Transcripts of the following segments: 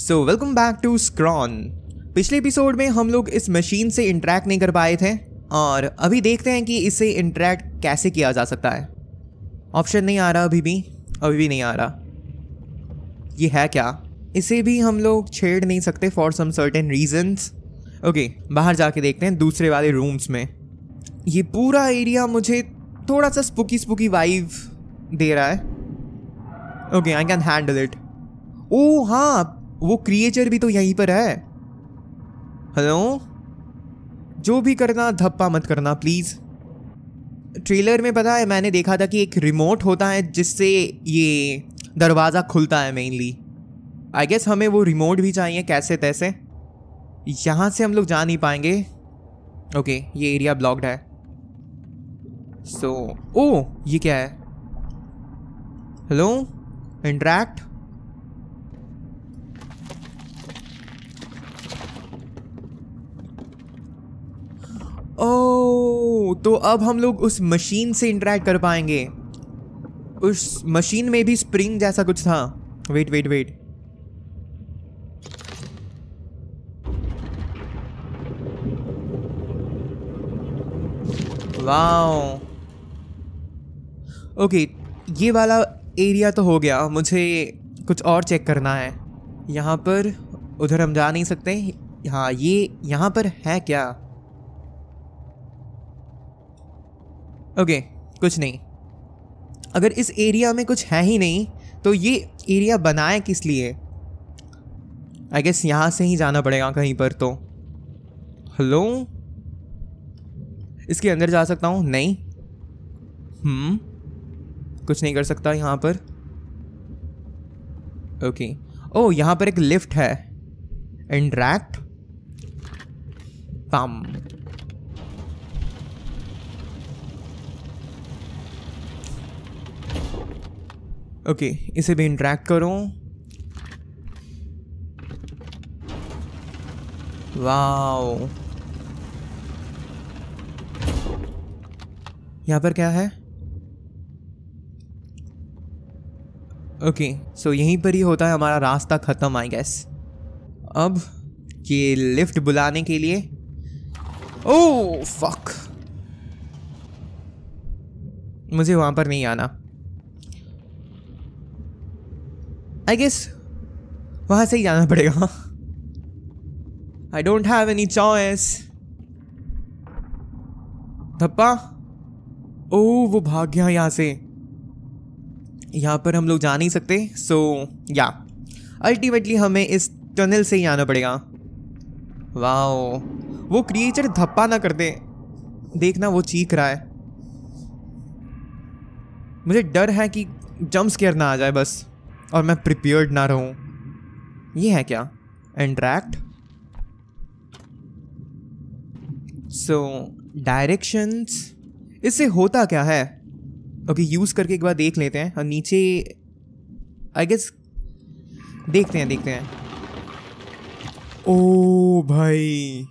So welcome back to Scorn पिछले episode में हम लोग इस मशीन से इंटरेक्ट नहीं कर पाए थे और अभी देखते हैं कि इसे इंटरेक्ट कैसे किया जा सकता है ऑप्शन नहीं आ रहा अभी भी अभी भी नहीं आ रहा ये है क्या इसे भी हम लोग छेड़ नहीं सकते for some certain reasons okay बाहर जाके देखते हैं दूसरे वाले रूम्स में ये पूरा एरिया मुझे थोड़ा सा स्पुकी स्पुकी वाइव दे रहा है okay I can handle it ओ हाँ वो क्रिएचर भी तो यहीं पर है हेलो जो भी करना धप्पा मत करना प्लीज़ ट्रेलर में पता है मैंने देखा था कि एक रिमोट होता है जिससे ये दरवाज़ा खुलता है मेनली आई गेस हमें वो रिमोट भी चाहिए कैसे तैसे यहाँ से हम लोग जा नहीं पाएंगे ओके ये एरिया ब्लॉक्ड है सो so, ओ oh, ये क्या है हेलो इंट्रैक्ट ओ तो अब हम लोग उस मशीन से इंटरेक्ट कर पाएंगे उस मशीन में भी स्प्रिंग जैसा कुछ था wait wait wait wow okay ये वाला एरिया तो हो गया मुझे कुछ और चेक करना है यहाँ पर उधर हम जा नहीं सकते हाँ ये यहाँ पर है क्या ओके कुछ नहीं अगर इस एरिया में कुछ है ही नहीं तो ये एरिया बनाए किस लिए आई गेस यहाँ से ही जाना पड़ेगा कहीं पर तो हेलो इसके अंदर जा सकता हूँ नहीं हम्म कुछ नहीं कर सकता यहाँ पर ओके ओ oh, यहाँ पर एक लिफ्ट है इंट्रैक्ट पम ओके okay, इसे भी इंट्रैक्ट करो वाओ यहाँ पर क्या है ओके okay, सो so यहीं पर ही होता है हमारा रास्ता ख़त्म आई गैस अब ये लिफ्ट बुलाने के लिए ओ oh, फक मुझे वहाँ पर नहीं आना आई गेस वहाँ से ही जाना पड़ेगा I don't have any choice धप्पा ओ वो भाग गया यहाँ से यहाँ पर हम लोग जा नहीं सकते सो या अल्टीमेटली हमें इस टनल से ही आना पड़ेगा वाह वो क्रिएचर धप्पा ना कर दे देखना वो चीख रहा है मुझे डर है कि जम्स स्केयर ना आ जाए बस और मैं प्रिपेयर्ड ना रहूं ये है क्या इंट्रैक्ट सो डायरेक्शंस इससे होता क्या है ओके okay, यूज़ करके एक बार देख लेते हैं और नीचे आई गेस देखते हैं देखते हैं ओ oh, भाई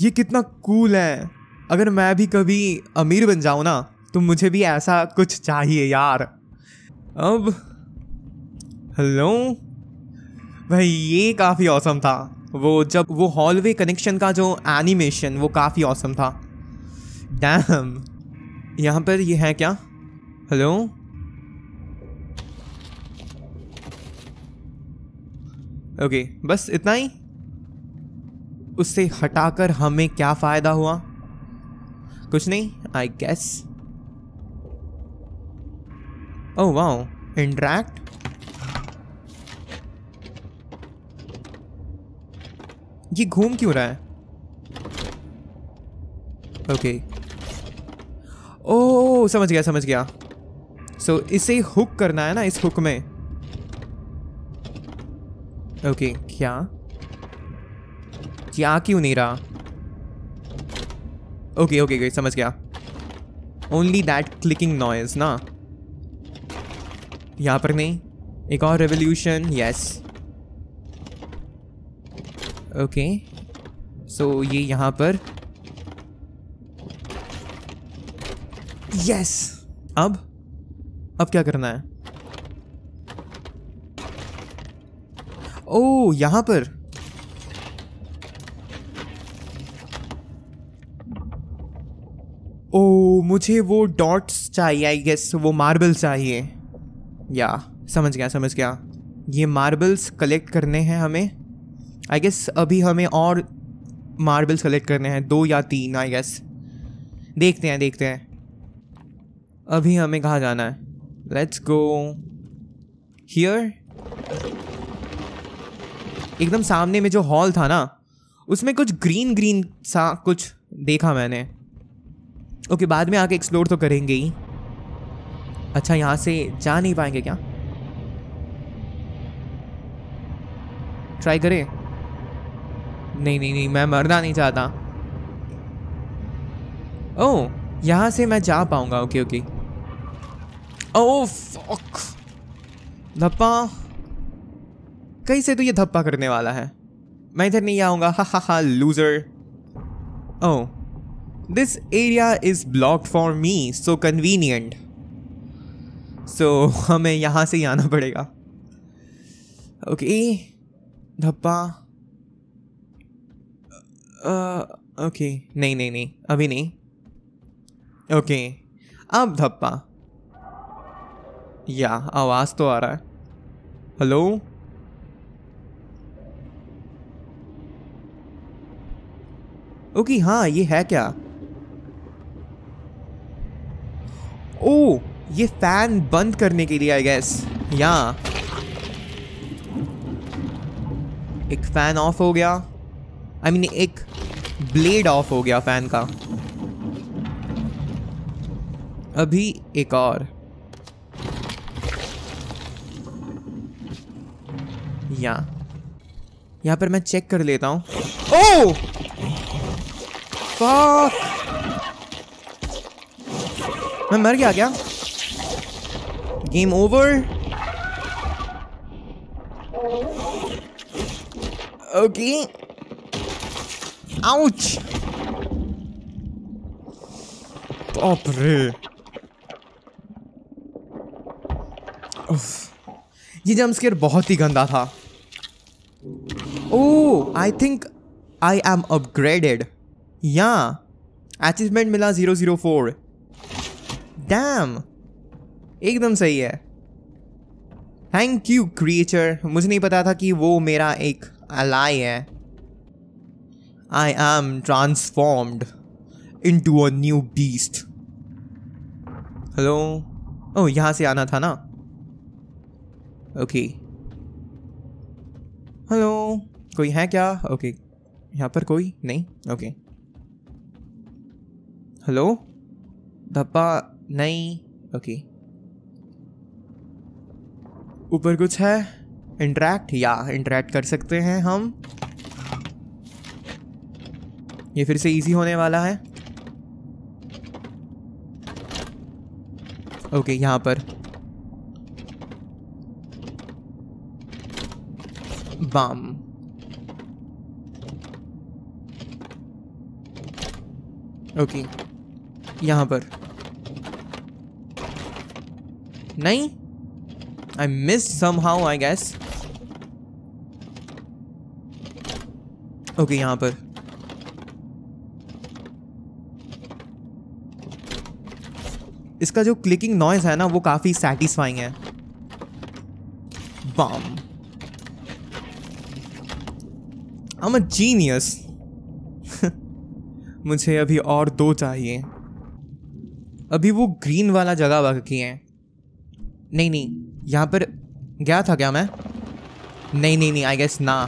ये कितना कूल है अगर मैं भी कभी अमीर बन जाऊँ ना तो मुझे भी ऐसा कुछ चाहिए यार अब हेलो भाई ये काफ़ी औसम था वो जब वो हॉलवे कनेक्शन का जो एनिमेशन वो काफ़ी औसम था डैम यहाँ पर ये है क्या हेलो ओके बस इतना ही उससे हटाकर हमें क्या फ़ायदा हुआ कुछ नहीं I guess oh wow interact ये घूम क्यों रहा है ओके ओह oh, समझ गया समझ गया सो so, इसे हुक करना है ना इस हुक में ओके okay, क्या क्या क्यों नहीं रहा ओके ओके ओके समझ गया ओनली दैट क्लिकिंग नॉइज ना यहां पर नहीं एक और revolution yes yes. Okay so ये यहाँ पर यस अब अब क्या करना है ओ यहाँ पर ओ मुझे वो डॉट्स चाहिए आई गेस वो मार्बल चाहिए या समझ गया समझ गया ये मार्बल्स कलेक्ट करने हैं हमें आई गेस अभी हमें और मार्बल्स कलेक्ट करने हैं दो या तीन आई गेस देखते हैं देखते हैं अभी हमें कहाँ जाना है लेट्स गो हियर एकदम सामने में जो हॉल था ना उसमें कुछ ग्रीन ग्रीन सा कुछ देखा मैंने ओके okay, बाद में आके एक्सप्लोर तो करेंगे ही अच्छा यहाँ से जा नहीं पाएंगे क्या ट्राई करें नहीं नहीं नहीं मैं मरना नहीं चाहता ओह यहाँ से मैं जा पाऊँगा ओके ओके ओह फक धप्पा कहीं से तो ये धप्पा करने वाला है मैं इधर नहीं आऊँगा हा हा हा loser oh this area is block for me so convenient so हमें यहाँ से ही आना पड़ेगा ओके okay. धप्पा ओके uh, नहीं नहीं नहीं अभी नहीं ओके अब धप्पा या आवाज़ तो आ रहा है हेलो ओके हाँ ये है क्या ओ oh, ये फैन बंद करने के लिए आई गैस या एक फैन ऑफ हो गया आई मीन एक ब्लेड ऑफ हो गया फैन का अभी एक और या यहां पर मैं चेक कर लेता हूं ओ फक मैं मर गया क्या game over okay okay. Auć! Dobry. ये जम्पस्केयर बहुत ही गंदा था oh I think I am upgraded या अचीवमेंट मिला ज़ीरो ज़ीरो फोर डैम एकदम सही है थैंक यू क्रिएचर मुझे नहीं पता था कि वो मेरा एक अलाई है I am transformed into a new beast. Hello oh oh, यहाँ से आना था ना ओके Hello? कोई है क्या ओके यहाँ पर कोई नहीं ओके हेलो धप्पा नहीं ओके ऊपर कुछ है इंटरेक्ट या इंटरेक्ट कर सकते हैं हम ये फिर से इजी होने वाला है ओके यहाँ पर बाम ओके यहाँ पर नहीं I miss somehow I guess okay यहाँ पर इसका जो क्लिकिंग नॉइज है ना वो काफ़ी सेटिस्फाइंग है बम अम अ जीनियस मुझे अभी और दो चाहिए अभी वो ग्रीन वाला जगह बाकी है नहीं नहीं यहाँ पर गया था क्या मैं नहीं नहीं नहीं आई गेस ना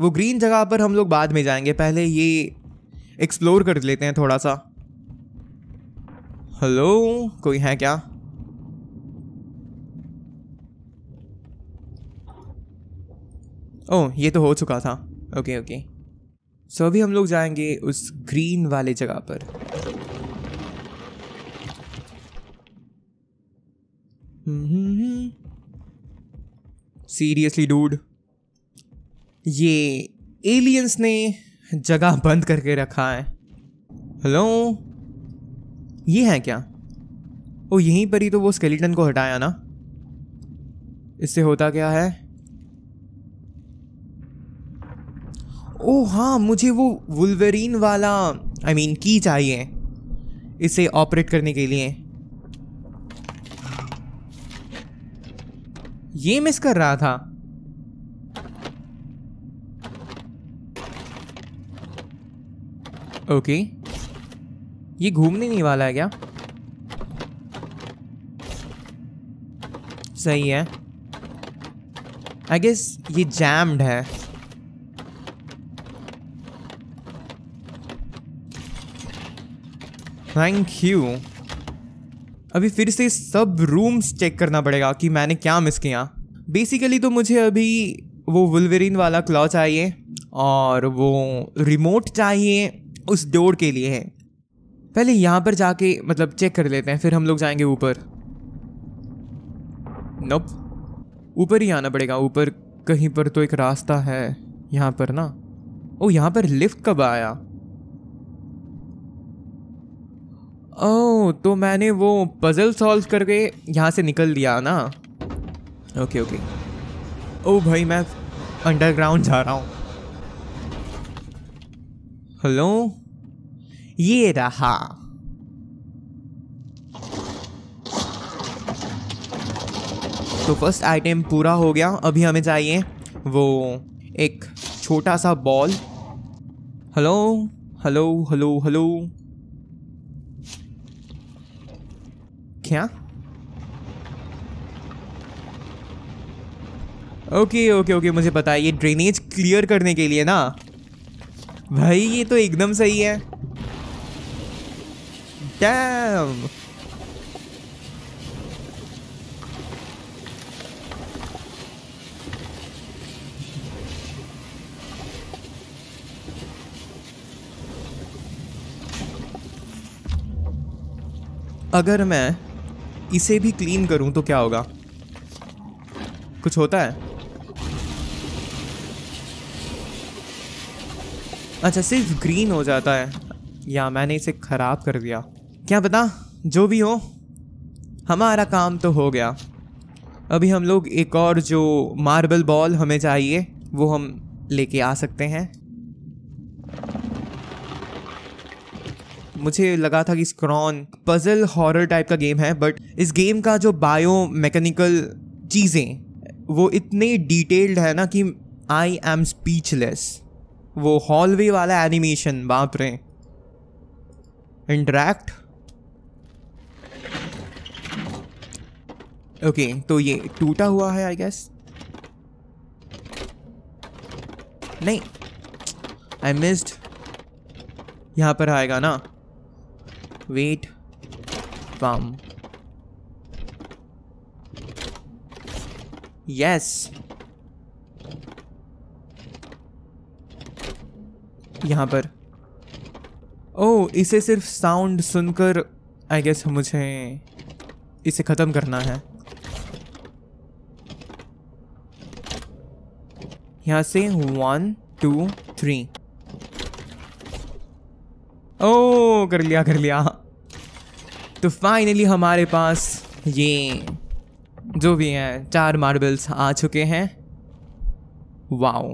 वो ग्रीन जगह पर हम लोग बाद में जाएंगे पहले ये एक्सप्लोर कर लेते हैं थोड़ा सा हेलो कोई है क्या ओह ये तो हो चुका था ओके ओके सो अभी हम लोग जाएंगे उस ग्रीन वाले जगह पर सीरियसली डूड ये एलियंस ने जगह बंद करके रखा है हेलो ये हैं क्या ओ यहीं पर ही तो वो स्केलेटन को हटाया ना इससे होता क्या है ओ हाँ मुझे वो वुल्वरीन वाला आई I मीन mean, की चाहिए इसे ऑपरेट करने के लिए ये मिस कर रहा था ओके okay. ये घूमने नहीं वाला है क्या सही है आई गेस ये जैम्ड है थैंक यू अभी फिर से सब रूम्स चेक करना पड़ेगा कि मैंने क्या मिस किया बेसिकली तो मुझे अभी वो वुलवेरिन वाला क्लॉ चाहिए और वो रिमोट चाहिए उस डोर के लिए पहले यहाँ पर जाके मतलब चेक कर लेते हैं फिर हम लोग जाएंगे ऊपर नप ऊपर ही आना पड़ेगा ऊपर कहीं पर तो एक रास्ता है यहाँ पर ना ओ यहाँ पर लिफ्ट कब आया ओ तो मैंने वो पज़ल सॉल्व करके यहाँ से निकल दिया ना ओके ओके ओ भाई मैं अंडरग्राउंड जा रहा हूँ हेलो ये रहा तो फर्स्ट आइटम पूरा हो गया अभी हमें चाहिए वो एक छोटा सा ball hello hello hello hello क्या ओके ओके ओके मुझे पता है ये ड्रेनेज क्लियर करने के लिए ना भाई ये तो एकदम सही है Damn! अगर मैं इसे भी क्लीन करूं तो क्या होगा कुछ होता है अच्छा सिर्फ ग्रीन हो जाता है या मैंने इसे ख़राब कर दिया क्या पता जो भी हो हमारा काम तो हो गया अभी हम लोग एक और जो मार्बल बॉल हमें चाहिए वो हम लेके आ सकते हैं मुझे लगा था कि स्क्रॉन पजल हॉरर टाइप का गेम है बट इस गेम का जो बायो मैकेनिकल चीज़ें वो इतने डिटेल्ड है ना कि आई एम स्पीचलेस वो हॉलवे वाला एनिमेशन बाप रे इंटरेक्ट ओके okay, तो ये टूटा हुआ है आई गेस नहीं आई मिस्ड यहाँ पर आएगा ना वेट पम यस यहाँ पर ओ oh, इसे सिर्फ साउंड सुनकर आई गेस मुझे इसे ख़त्म करना है यहाँ से वन टू थ्री ओ कर लिया कर लिया तो फाइनली हमारे पास ये जो भी हैं चार मार्बल्स आ चुके हैं वाओ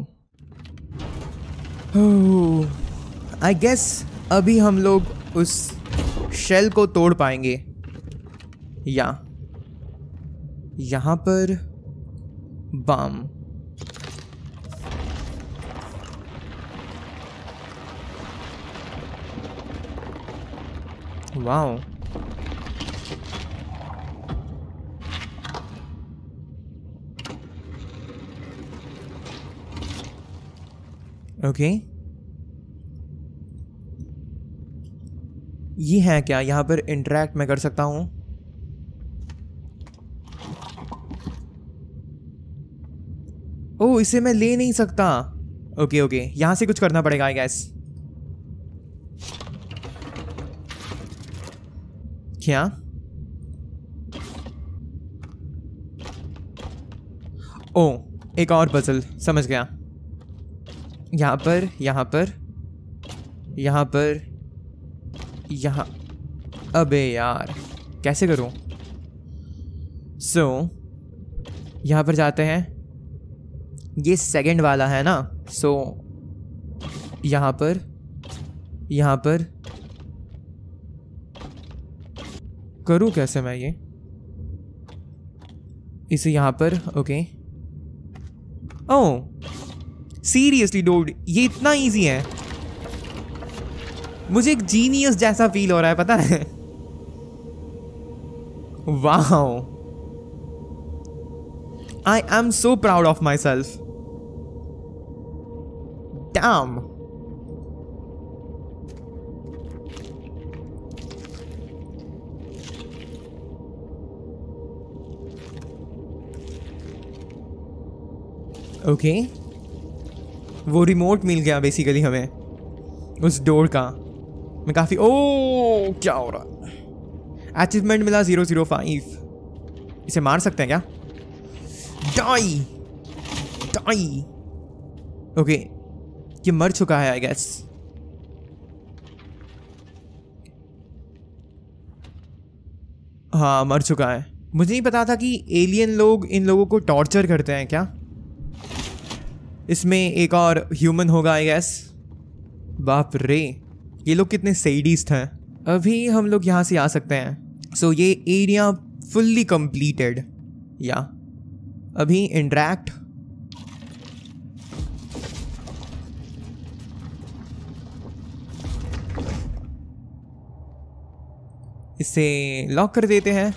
आई गेस अभी हम लोग उस शेल को तोड़ पाएंगे या यहाँ पर बम वाओ ओके ये है क्या यहां पर इंटरेक्ट मैं कर सकता हूं ओ इसे मैं ले नहीं सकता ओके ओके यहां से कुछ करना पड़ेगा आई गैस क्या ओ एक और बजल समझ गया यहाँ पर यहाँ पर यहाँ पर यहाँ अबे यार कैसे करूँ सो so, यहाँ पर जाते हैं ये सेकंड वाला है ना सो so, यहाँ पर यहाँ पर करूँ कैसे मैं ये इसे यहाँ पर ओके ओ सीरियसली डोड ये इतना इजी है मुझे एक जीनियस जैसा फील हो रहा है पता है वाह I am so proud of myself damn okay वो रिमोट मिल गया बेसिकली हमें उस डोर का मैं काफ़ी ओ क्या हो रहा अचीवमेंट मिला ज़ीरो ज़ीरो फाइव इसे मार सकते हैं क्या डाई डाई ओके ये मर चुका है आई गेस हाँ मर चुका है मुझे नहीं पता था कि एलियन लोग इन लोगों को टॉर्चर करते हैं क्या इसमें एक और ह्यूमन होगा आई गैस बाप रे ये लोग कितने सेडिस्ट हैं अभी हम लोग यहाँ से आ सकते हैं सो so, ये एरिया फुल्ली कंप्लीटेड या अभी इंट्रैक्ट इसे लॉक कर देते हैं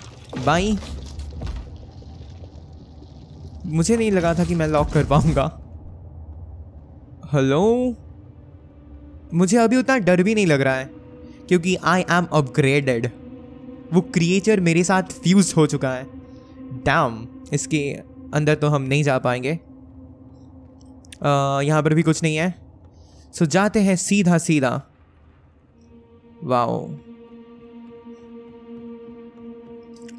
बाई मुझे नहीं लगा था कि मैं लॉक कर पाऊंगा हेलो मुझे अभी उतना डर भी नहीं लग रहा है क्योंकि आई एम अपग्रेडेड वो क्रिएचर मेरे साथ फ्यूज हो चुका है डैम इसके अंदर तो हम नहीं जा पाएंगे यहाँ पर भी कुछ नहीं है सो जाते हैं सीधा सीधा वाओ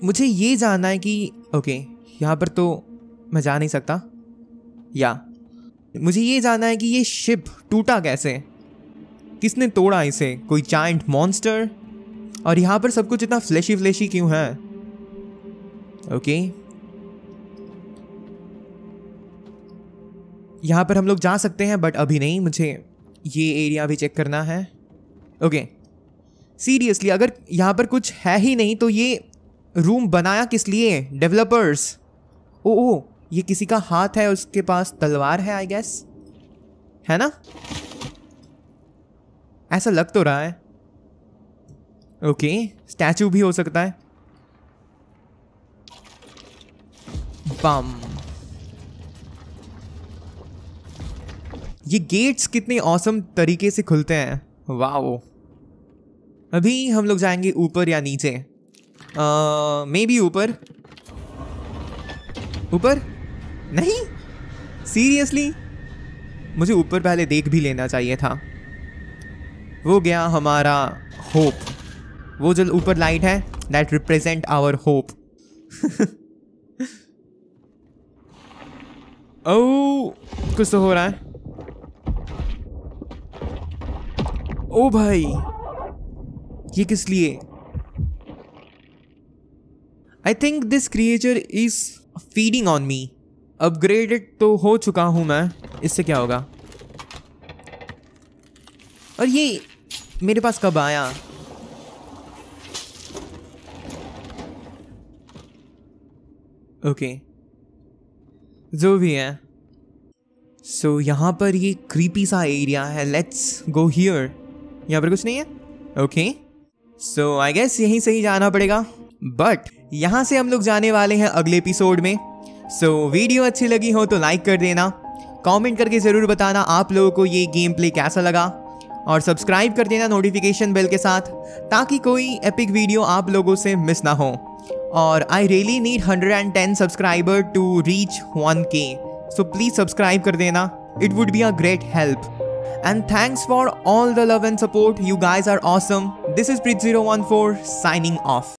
मुझे ये जानना है कि ओके यहाँ पर तो मैं जा नहीं सकता या मुझे ये जानना है कि ये शिप टूटा कैसे किसने तोड़ा इसे कोई जाइंट मॉन्स्टर और यहाँ पर सब कुछ इतना फ्लैशी फ्लैशी क्यों है ओके यहाँ पर हम लोग जा सकते हैं बट अभी नहीं मुझे ये एरिया भी चेक करना है ओके सीरियसली अगर यहाँ पर कुछ है ही नहीं तो ये रूम बनाया किस लिए डेवलपर्स ओ ओ ये किसी का हाथ है उसके पास तलवार है आई गेस है ना ऐसा लग तो रहा है ओके स्टैचू भी हो सकता है बम ये गेट्स कितने औसम तरीके से खुलते हैं वाओ अभी हम लोग जाएंगे ऊपर या नीचे मे uh, बी ऊपर ऊपर नहीं सीरियसली मुझे ऊपर पहले देख भी लेना चाहिए था वो गया हमारा होप वो जो ऊपर लाइट है that represent our hope oh कुछ तो हो रहा है ओ भाई ये किस लिए I think this creature is feeding on me upgraded तो हो चुका हूँ मैं इससे क्या होगा और ये मेरे पास कब आया ओके okay. जो भी है सो so, यहाँ पर ये क्रीपी सा एरिया है लेट्स गो हियर यहाँ पर कुछ नहीं है ओके सो आई गेस यहीं से ही जाना पड़ेगा बट यहाँ से हम लोग जाने वाले हैं अगले एपिसोड में सो so, वीडियो अच्छी लगी हो तो लाइक कर देना कमेंट करके ज़रूर बताना आप लोगों को ये गेम प्ले कैसा लगा और सब्सक्राइब कर देना नोटिफिकेशन बेल के साथ ताकि कोई एपिक वीडियो आप लोगों से मिस ना हो और I really need 110 subscriber to reach 1k so please subscribe कर देना it would be a great help and thanks for all the love and support you guys are awesome this is Preet zero one four signing of